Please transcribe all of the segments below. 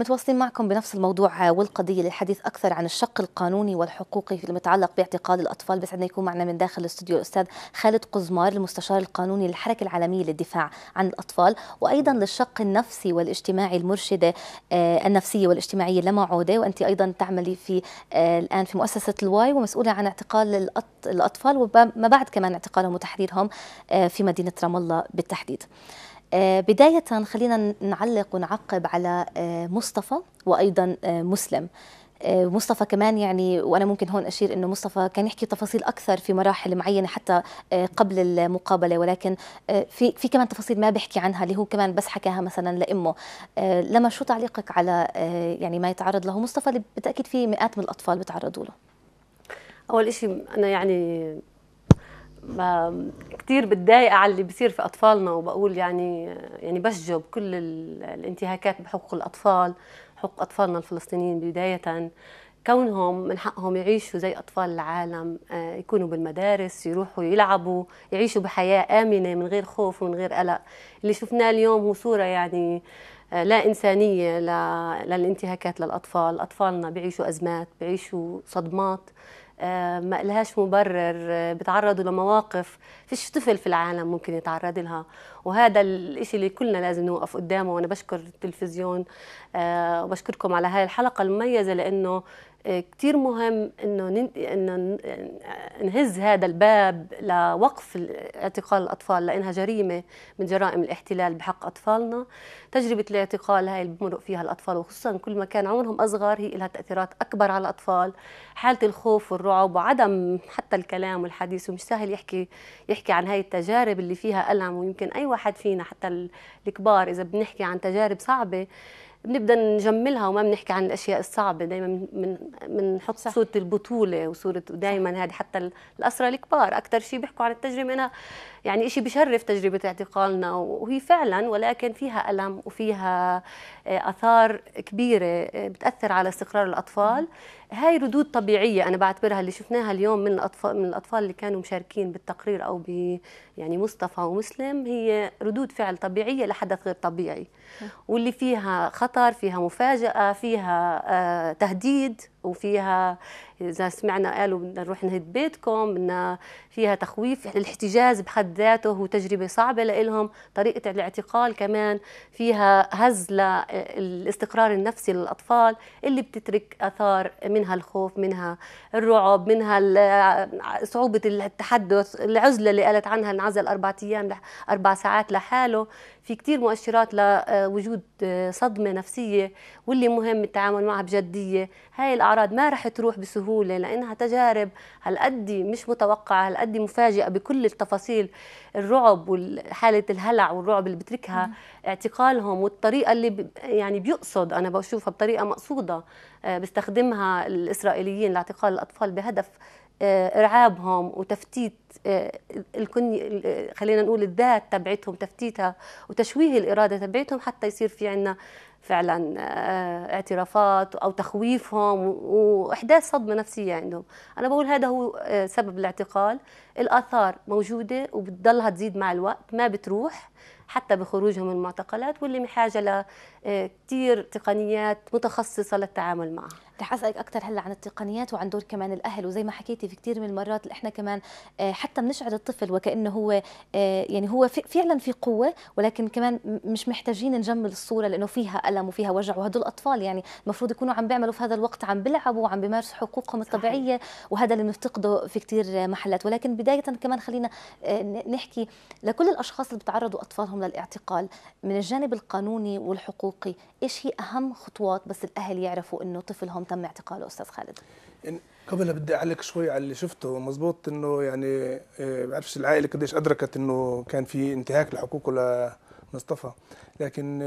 متواصلين معكم بنفس الموضوع والقضية للحديث أكثر عن الشق القانوني والحقوقي المتعلق باعتقال الأطفال بس عندنا يكون معنا من داخل الاستوديو الأستاذ خالد قزمار المستشار القانوني للحركة العالمية للدفاع عن الأطفال وأيضا للشق النفسي والاجتماعي المرشدة آه، النفسية والاجتماعية لما عودة وأنت أيضا تعملي في آه، الآن في مؤسسة الواي ومسؤولة عن اعتقال الأطفال وما بعد كمان اعتقالهم وتحريرهم آه، في مدينة رام الله بالتحديد آه، بداية خلينا نعلق ونعقب على آه، مصطفى وأيضا آه، مسلم مصطفى كمان يعني وانا ممكن هون اشير انه مصطفى كان يحكي تفاصيل اكثر في مراحل معينه حتى قبل المقابله ولكن في في كمان تفاصيل ما بحكي عنها اللي هو كمان بس حكاها مثلا لامه لما شو تعليقك على يعني ما يتعرض له مصطفى اللي بالتاكيد في مئات من الاطفال بتعرضوا له اول شيء انا يعني كثير بتضايق على اللي بصير في اطفالنا وبقول يعني يعني بشجب كل الانتهاكات بحقوق الاطفال حقوق اطفالنا الفلسطينيين بدايه كونهم من حقهم يعيشوا زي اطفال العالم آه، يكونوا بالمدارس يروحوا يلعبوا يعيشوا بحياه امنه من غير خوف ومن غير قلق اللي شفناه اليوم هو صوره يعني آه، لا إنسانية للانتهاكات للأطفال أطفالنا بيعيشوا أزمات بيعيشوا صدمات آه، ما لهاش مبرر آه، بتعرضوا لمواقف فيش طفل في العالم ممكن يتعرض لها وهذا الاشي اللي كلنا لازم نوقف قدامه وانا بشكر التلفزيون آه، وبشكركم على هاي الحلقه المميزه لانه كتير مهم انه انه نهز هذا الباب لوقف اعتقال الاطفال لانها جريمه من جرائم الاحتلال بحق اطفالنا، تجربه الاعتقال هاي اللي بمرق فيها الاطفال وخصوصا كل ما كان عمرهم اصغر هي لها تاثيرات اكبر على الاطفال، حاله الخوف والرعب وعدم حتى الكلام والحديث ومش سهل يحكي يحكي عن هاي التجارب اللي فيها الم ويمكن اي واحد فينا حتى الكبار اذا بنحكي عن تجارب صعبه بنبدا نجملها وما بنحكي عن الاشياء الصعبه دائما من بنحط صوره البطوله وصوره دائما هذه حتى الاسره الكبار اكثر شيء بيحكوا عن التجربه انها يعني شيء بشرف تجربة اعتقالنا وهي فعلا ولكن فيها ألم وفيها آه، أثار كبيرة آه، بتأثر على استقرار الأطفال هاي ردود طبيعية أنا بعتبرها اللي شفناها اليوم من الأطفال من الأطفال اللي كانوا مشاركين بالتقرير أو ب يعني مصطفى ومسلم هي ردود فعل طبيعية لحدث غير طبيعي واللي فيها خطر فيها مفاجأة فيها آه، تهديد وفيها اذا سمعنا قالوا بدنا نروح نهد بيتكم بدنا فيها تخويف الاحتجاز بحد ذاته هو تجربه صعبه لإلهم طريقه الاعتقال كمان فيها هز للاستقرار آه، النفسي للاطفال اللي بتترك اثار منها الخوف منها الرعب منها آه، صعوبه التحدث العزله اللي قالت عنها انعزل اربع ايام اربع ساعات لحاله في كثير مؤشرات لوجود آه، صدمه نفسيه واللي مهم التعامل معها بجديه هاي الاعراض ما رح تروح بسهوله لانها تجارب هالقد مش متوقعه هالقد مفاجئه بكل التفاصيل الرعب وحاله الهلع والرعب اللي بتركها مم. اعتقالهم والطريقه اللي يعني بيقصد انا بشوفها بطريقه مقصوده آه، بيستخدمها الاسرائيليين لاعتقال الاطفال بهدف آه، ارعابهم وتفتيت آه، الكني خلينا نقول الذات تبعتهم تفتيتها وتشويه الاراده تبعتهم حتى يصير في عندنا فعلا آه، اعترافات او تخويفهم واحداث صدمه نفسيه عندهم انا بقول هذا هو آه، سبب الاعتقال الاثار موجوده وبتضلها تزيد مع الوقت ما بتروح حتى بخروجهم من المعتقلات واللي بحاجه لكثير آه، تقنيات متخصصه للتعامل معها رح اسالك اكثر هلا عن التقنيات وعن دور كمان الاهل وزي ما حكيتي في كثير من المرات احنا كمان آه، حتى بنشعر الطفل وكانه هو آه، يعني هو فعلا في قوه ولكن كمان مش محتاجين نجمل الصوره لانه فيها الم وفيها وجع وهدول اطفال يعني المفروض يكونوا عم بيعملوا في هذا الوقت عم بيلعبوا وعم بيمارسوا حقوقهم الطبيعيه وهذا اللي بنفتقده في كثير محلات ولكن بدايه كمان خلينا نحكي لكل الاشخاص اللي بتعرضوا اطفالهم للاعتقال من الجانب القانوني والحقوقي ايش هي اهم خطوات بس الاهل يعرفوا انه طفلهم تم اعتقاله استاذ خالد قبل بدي اعلق شوي على اللي شفته مزبوط انه يعني آه، بعرفش العائله قديش ادركت انه كان في انتهاك لحقوقه لمصطفى لكن آه،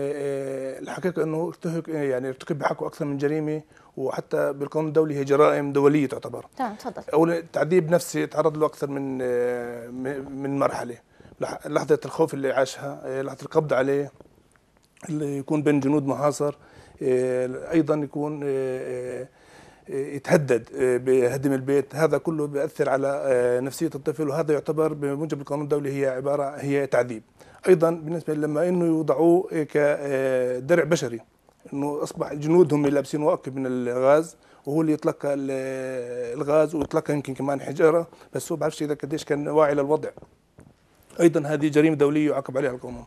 الحقيقه انه ارتهك آه، يعني ارتكب بحقه اكثر من جريمه وحتى بالقانون الدولي هي جرائم دوليه تعتبر تمام تفضل او تعذيب نفسي تعرض له اكثر من من مرحله لحظه الخوف اللي عاشها إيه، لحظه القبض عليه اللي يكون بين جنود محاصر إيه، ايضا يكون إيه، يتهدد بهدم البيت هذا كله بيأثر على نفسية الطفل وهذا يعتبر بموجب القانون الدولي هي عبارة هي تعذيب أيضا بالنسبة لما أنه يوضعوه كدرع بشري أنه أصبح جنودهم اللي لابسين واقي من الغاز وهو اللي يتلقى الغاز ويتلقى يمكن كمان حجارة بس هو بعرفش إذا قديش كان واعي للوضع ايضا هذه جريمه دوليه يعاقب عليها القانون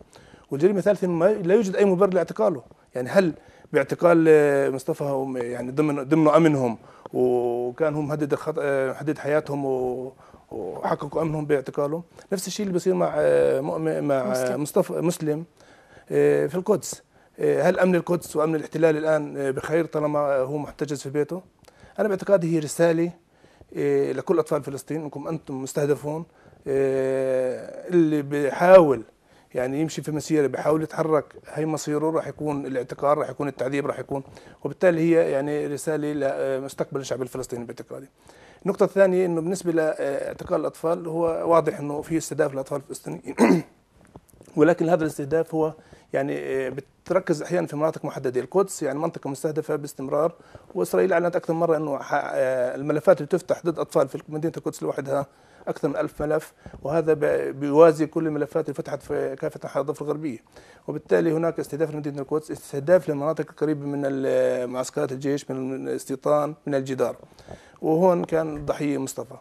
والجريمه الثالثه ما لا يوجد اي مبرر لاعتقاله يعني هل باعتقال آه، مصطفى يعني ضمن ضمن امنهم وكان هم هدد الخط... آه، هدد حياتهم و... وحققوا امنهم باعتقالهم نفس الشيء اللي بصير مع آه، مؤمن مع مسلم. مصطفى مسلم في القدس هل امن القدس وامن الاحتلال الان بخير طالما هو محتجز في بيته انا باعتقادي هي رساله لكل اطفال فلسطين انكم انتم مستهدفون آه، اللي بيحاول يعني يمشي في مسيره بيحاول يتحرك هي مصيره راح يكون الاعتقال راح يكون التعذيب راح يكون وبالتالي هي يعني رساله لمستقبل آه، الشعب الفلسطيني باعتقادي. النقطة الثانية انه بالنسبة لاعتقال الاطفال هو واضح انه في استهداف للاطفال الفلسطينيين ولكن هذا الاستهداف هو يعني آه، بتركز احيانا في مناطق محدده القدس يعني منطقه مستهدفه باستمرار واسرائيل اعلنت اكثر من مره انه آه، الملفات اللي تفتح ضد اطفال في مدينه القدس لوحدها اكثر من ألف ملف وهذا بيوازي كل الملفات اللي فتحت في كافه انحاء الضفه الغربيه وبالتالي هناك استهداف لمدينه القدس استهداف للمناطق القريبه من آه، معسكرات الجيش من الاستيطان من الجدار وهون كان ضحيه مصطفى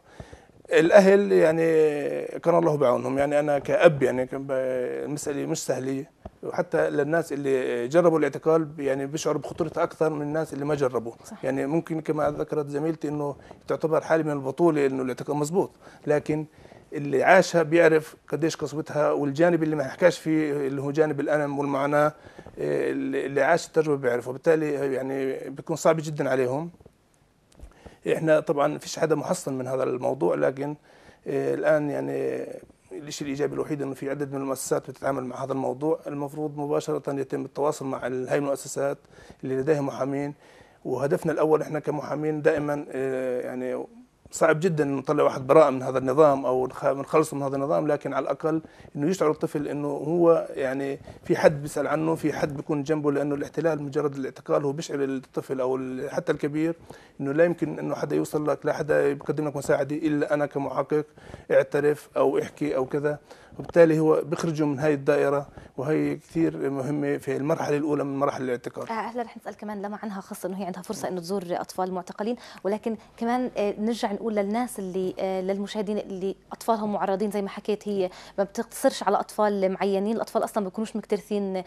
الاهل يعني كان الله بعونهم يعني انا كاب يعني المساله مش سهله وحتى للناس اللي جربوا الاعتقال يعني بيشعروا بخطورتها اكثر من الناس اللي ما جربوا صح. يعني ممكن كما ذكرت زميلتي انه تعتبر حاله من البطوله انه الاعتقال مزبوط لكن اللي عاشها بيعرف قديش قسوتها والجانب اللي ما حكاش فيه اللي هو جانب الالم والمعاناه إيه، اللي عاش التجربه بيعرفه وبالتالي يعني بيكون صعب جدا عليهم احنا طبعا فيش حدا محصن من هذا الموضوع لكن آه، الان يعني الشيء الايجابي الوحيد انه في عدد من المؤسسات بتتعامل مع هذا الموضوع المفروض مباشره يتم التواصل مع هاي المؤسسات اللي لديها محامين وهدفنا الاول احنا كمحامين دائما آه، يعني صعب جدا نطلع واحد براءة من هذا النظام او نخلصه من هذا النظام لكن على الاقل انه يشعر الطفل انه هو يعني في حد بيسال عنه في حد بيكون جنبه لانه الاحتلال مجرد الاعتقال هو بيشعر الطفل او حتى الكبير انه لا يمكن انه حدا يوصل لك لا حدا يقدم لك مساعده الا انا كمحقق اعترف او احكي او كذا وبالتالي هو بيخرجه من هاي الدائره وهي كثير مهمه في المرحله الاولى من مراحل الاعتقال آه، هلا رح نسال كمان لما عنها خاصه انه هي عندها فرصه انه تزور اطفال معتقلين ولكن كمان آه، نرجع نقول للناس اللي آه، للمشاهدين اللي اطفالهم معرضين زي ما حكيت هي ما بتقتصرش على اطفال معينين الاطفال اصلا ما بيكونوش مكترثين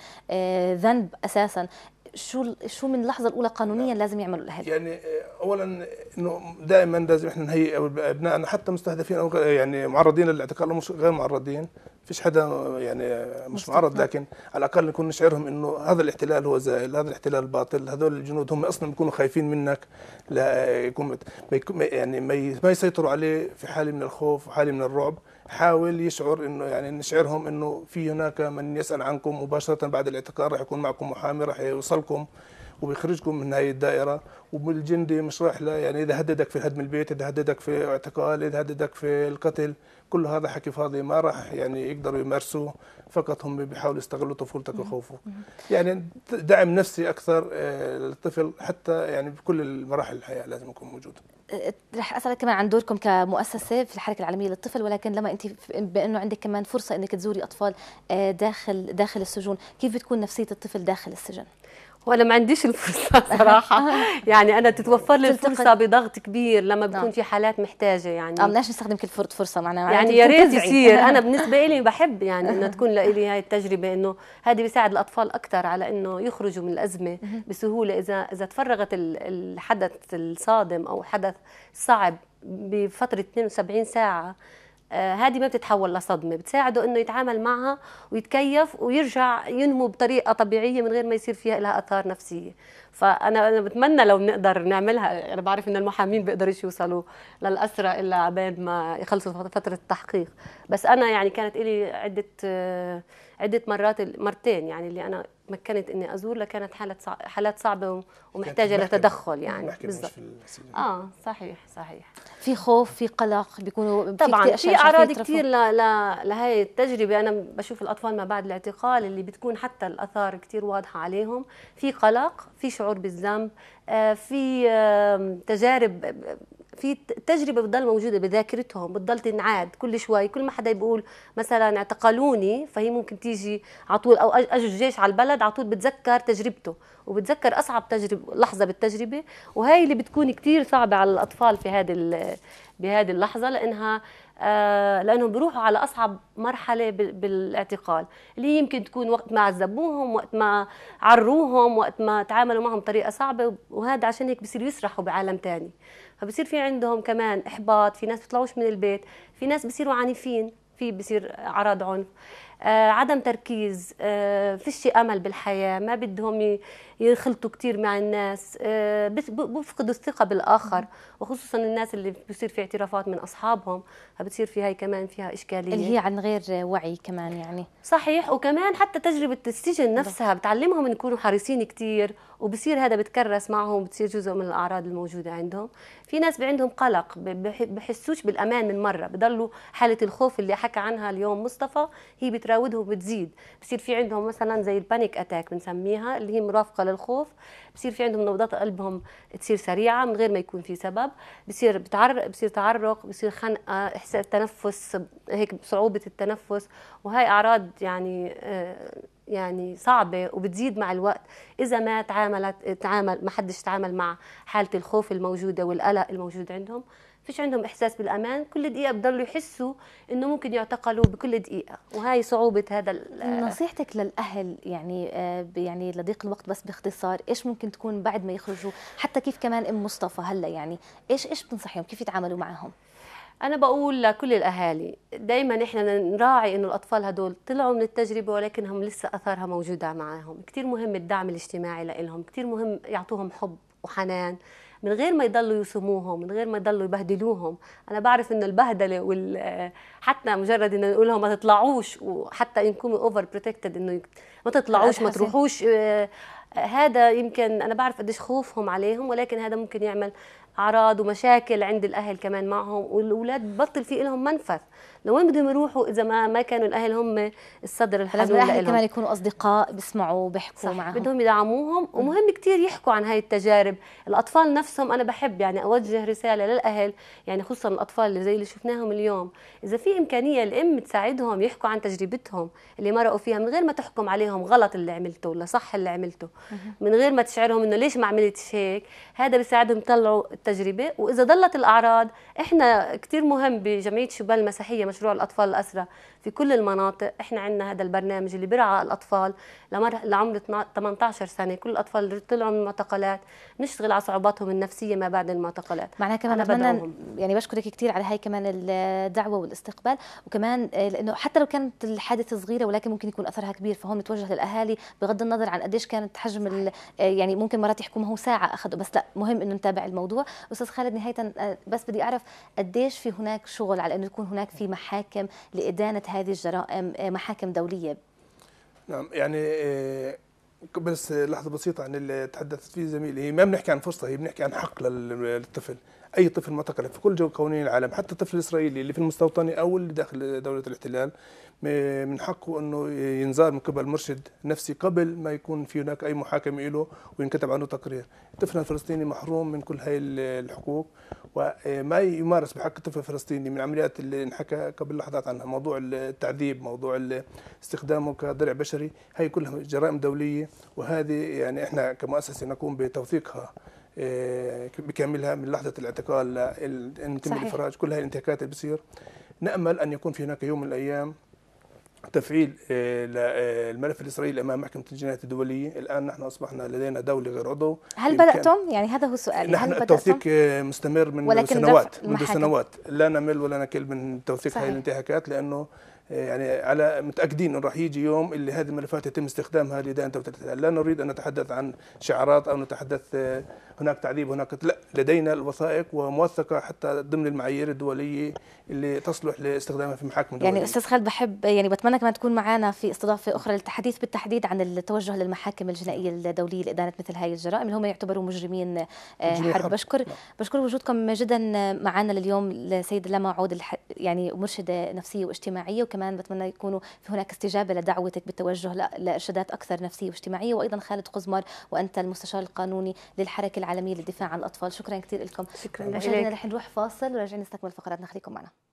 ذنب اساسا شو شو من اللحظه الاولى قانونيا لازم يعملوا الاهل يعني اولا انه دائما لازم احنا نهيئ ابنائنا حتى مستهدفين او يعني معرضين للاعتقال او غير معرضين فيش حدا يعني مش معرض لكن على الاقل نكون نشعرهم انه هذا الاحتلال هو زائل هذا الاحتلال باطل هذول الجنود هم اصلا بيكونوا خايفين منك لا يكون يعني ما يسيطروا عليه في حاله من الخوف وحاله من الرعب حاول يشعر انه يعني نشعرهم انه في هناك من يسال عنكم مباشره بعد الاعتقال راح يكون معكم محامي راح يوصلكم وبيخرجكم من هاي الدائره والجندي مش له يعني اذا هددك في هدم البيت اذا هددك في اعتقال اذا هددك في القتل كل هذا حكي فاضي ما راح يعني يقدروا يمارسوه فقط هم بيحاولوا يستغلوا طفولتك وخوفك يعني دعم نفسي اكثر آه، للطفل حتى يعني بكل المراحل الحياه لازم يكون موجود أه، رح اسالك كمان عن دوركم كمؤسسه في الحركه العالميه للطفل ولكن لما انت بانه عندك كمان فرصه انك تزوري اطفال آه، داخل داخل السجون كيف بتكون نفسيه الطفل داخل السجن وانا ما عنديش الفرصه صراحه يعني انا تتوفر لي الفرصه بضغط كبير لما نعم. بكون في حالات محتاجه يعني آه، ما بلاش نستخدم كل فرصه معناها يعني يا ريت يصير انا بالنسبه لي بحب يعني انه تكون لي هاي التجربه انه هذه بيساعد الاطفال اكثر على انه يخرجوا من الازمه بسهوله اذا اذا تفرغت الحدث الصادم او حدث صعب بفتره 72 ساعه آه، هذه ما بتتحول لصدمه بتساعده انه يتعامل معها ويتكيف ويرجع ينمو بطريقه طبيعيه من غير ما يصير فيها لها اثار نفسيه فانا انا بتمنى لو بنقدر نعملها انا بعرف ان المحامين بيقدروا يوصلوا للاسرى الا بعد ما يخلصوا فتره التحقيق بس انا يعني كانت لي عده آه، عده مرات مرتين يعني اللي انا تمكنت اني ازور لكانت حالات صعب حالات صعبه ومحتاجه لتدخل يعني بالضبط اه صحيح صحيح في خوف في قلق بيكونوا طبعا في اعراض كثير لهي التجربه انا بشوف الاطفال ما بعد الاعتقال اللي بتكون حتى الاثار كثير واضحه عليهم في قلق في شعور بالذنب آه، في تجارب آه، في تجربه بتضل موجوده بذاكرتهم بتضل تنعاد كل شوي كل ما حدا بيقول مثلا اعتقلوني فهي ممكن تيجي على طول او اجوا الجيش على البلد على طول بتذكر تجربته وبتذكر اصعب تجربه لحظه بالتجربه وهي اللي بتكون كثير صعبه على الاطفال في هذه بهذه اللحظه لانها آه، لانهم بيروحوا على اصعب مرحله بالاعتقال اللي هي يمكن تكون وقت ما عذبوهم وقت ما عروهم وقت ما تعاملوا معهم بطريقه صعبه وهذا عشان هيك بصيروا يسرحوا بعالم ثاني فبصير في عندهم كمان احباط في ناس بيطلعوش من البيت في ناس بصيروا عنيفين في بصير اعراض عنف آه عدم تركيز آه فيش امل بالحياه ما بدهم يخلطوا كثير مع الناس آه، بفقدوا الثقه بالاخر وخصوصا الناس اللي بصير في اعترافات من اصحابهم فبتصير في هاي كمان فيها اشكاليه اللي هي عن غير وعي كمان يعني صحيح وكمان حتى تجربه السجن نفسها بتعلمهم ان يكونوا حريصين كثير وبصير هذا بتكرس معهم بتصير جزء من الاعراض الموجوده عندهم في ناس عندهم قلق بحسوش بالامان من مره بضلوا حاله الخوف اللي حكى عنها اليوم مصطفى هي بتراودهم وبتزيد بصير في عندهم مثلا زي البانيك اتاك بنسميها اللي هي مرافقه على الخوف بصير في عندهم نبضات قلبهم تصير سريعه من غير ما يكون في سبب بصير بتعرق بصير تعرق بصير خنقه احساس تنفس هيك صعوبه التنفس وهي اعراض يعني آه، يعني صعبة وبتزيد مع الوقت إذا ما تعاملت تعامل ما حدش تعامل مع حالة الخوف الموجودة والقلق الموجود عندهم فيش عندهم احساس بالامان كل دقيقه بضلوا يحسوا انه ممكن يعتقلوا بكل دقيقه وهي صعوبه هذا نصيحتك للاهل يعني آه، يعني لضيق الوقت بس باختصار ايش ممكن تكون بعد ما يخرجوا حتى كيف كمان ام مصطفى هلا يعني ايش ايش بتنصحيهم كيف يتعاملوا معهم انا بقول لكل الاهالي دائما احنا نراعي انه الاطفال هدول طلعوا من التجربه ولكنهم لسه اثارها موجوده معاهم كثير مهم الدعم الاجتماعي لهم كثير مهم يعطوهم حب وحنان من غير ما يضلوا يسموهم من غير ما يضلوا يبهدلوهم انا بعرف انه البهدله وال حتى مجرد انه نقول لهم ما تطلعوش وحتى يكونوا اوفر بروتكتد انه ما تطلعوش ما تروحوش آه، هذا يمكن انا بعرف قديش خوفهم عليهم ولكن هذا ممكن يعمل اعراض ومشاكل عند الاهل كمان معهم والاولاد بطل في لهم منفذ لوين بدهم يروحوا اذا ما ما كانوا الاهل هم الصدر الحلو لازم الاهل كمان يكونوا اصدقاء بيسمعوا بيحكوا معهم بدهم يدعموهم ومهم كثير يحكوا عن هاي التجارب الاطفال نفسهم انا بحب يعني اوجه رساله للاهل يعني خصوصا الاطفال اللي زي اللي شفناهم اليوم اذا في امكانيه الام تساعدهم يحكوا عن تجربتهم اللي مرقوا فيها من غير ما تحكم عليهم غلط اللي عملته ولا صح اللي عملته من غير ما تشعرهم انه ليش ما عملت هيك هذا بيساعدهم يطلعوا التجربه واذا ضلت الاعراض احنا كثير مهم بجمعيه شبال المسيحيه مشروع الاطفال الاسرى في كل المناطق احنا عندنا هذا البرنامج اللي برعى الاطفال لمر... لعمر 18 سنه كل الاطفال اللي طلعوا من المعتقلات نشتغل على صعوباتهم النفسيه ما بعد المعتقلات معناها كمان بدنا يعني بشكرك كثير على هاي كمان الدعوه والاستقبال وكمان آه، لانه حتى لو كانت الحادثه صغيره ولكن ممكن يكون اثرها كبير فهون نتوجه للاهالي بغض النظر عن قديش كانت حجم آه، يعني ممكن مرات يحكوا ما هو ساعه اخذوا بس لا مهم انه نتابع الموضوع استاذ خالد نهايه آه، بس بدي اعرف قديش في هناك شغل على انه يكون هناك في محاكم لادانه هذه الجرائم آه، محاكم دوليه نعم يعني آه، بس لحظه بسيطه عن اللي تحدثت فيه زميلي هي ما بنحكي عن فرصه هي بنحكي عن حق للطفل اي طفل معتقل في كل جو قوانين العالم حتى الطفل الاسرائيلي اللي في المستوطنه او اللي داخل دوله الاحتلال من حقه انه ينزار من قبل مرشد نفسي قبل ما يكون في هناك اي محاكمه له وينكتب عنه تقرير الطفل الفلسطيني محروم من كل هاي الحقوق وما آه، يمارس بحق الطفل الفلسطيني من عمليات اللي انحكى قبل لحظات عنها موضوع التعذيب موضوع استخدامه كدرع بشري هاي كلها جرائم دوليه وهذه يعني احنا كمؤسسه نقوم بتوثيقها آه، بكاملها من لحظه الاعتقال لانتم الافراج كل هذه الانتهاكات اللي بتصير نامل ان يكون في هناك يوم من الايام تفعيل آه، آه، الملف الاسرائيلي امام محكمه الجنايات الدوليه، الان نحن اصبحنا لدينا دوله غير عضو هل بداتم؟ يعني هذا هو سؤالي يعني نحن هل التوثيق مستمر من سنوات من سنوات لا نمل ولا نكل من توثيق هذه الانتهاكات لانه آه، يعني على متاكدين انه راح يجي يوم اللي هذه الملفات يتم استخدامها لدائن توتر لا نريد ان نتحدث عن شعارات او نتحدث آه، هناك تعذيب هناك لا لدينا الوثائق وموثقه حتى ضمن المعايير الدوليه اللي تصلح لاستخدامها في محاكم دولية. يعني استاذ خالد بحب يعني بتمنى كمان تكون معنا في استضافه اخرى للتحديث بالتحديد عن التوجه للمحاكم الجنائيه الدوليه لادانه مثل هاي الجرائم اللي هم يعتبروا آه، مجرمين حرب. حرب بشكر لا. نعم. بشكر وجودكم جدا معنا اليوم السيد لما عود يعني مرشده نفسيه واجتماعيه وكمان كمان بتمنى يكونوا في هناك استجابه لدعوتك بالتوجه لارشادات اكثر نفسيه واجتماعيه وايضا خالد قزمر وانت المستشار القانوني للحركه العالميه للدفاع عن الاطفال شكرا كثير لكم شكرا لك رح نروح فاصل وراجعين نستكمل فقراتنا خليكم معنا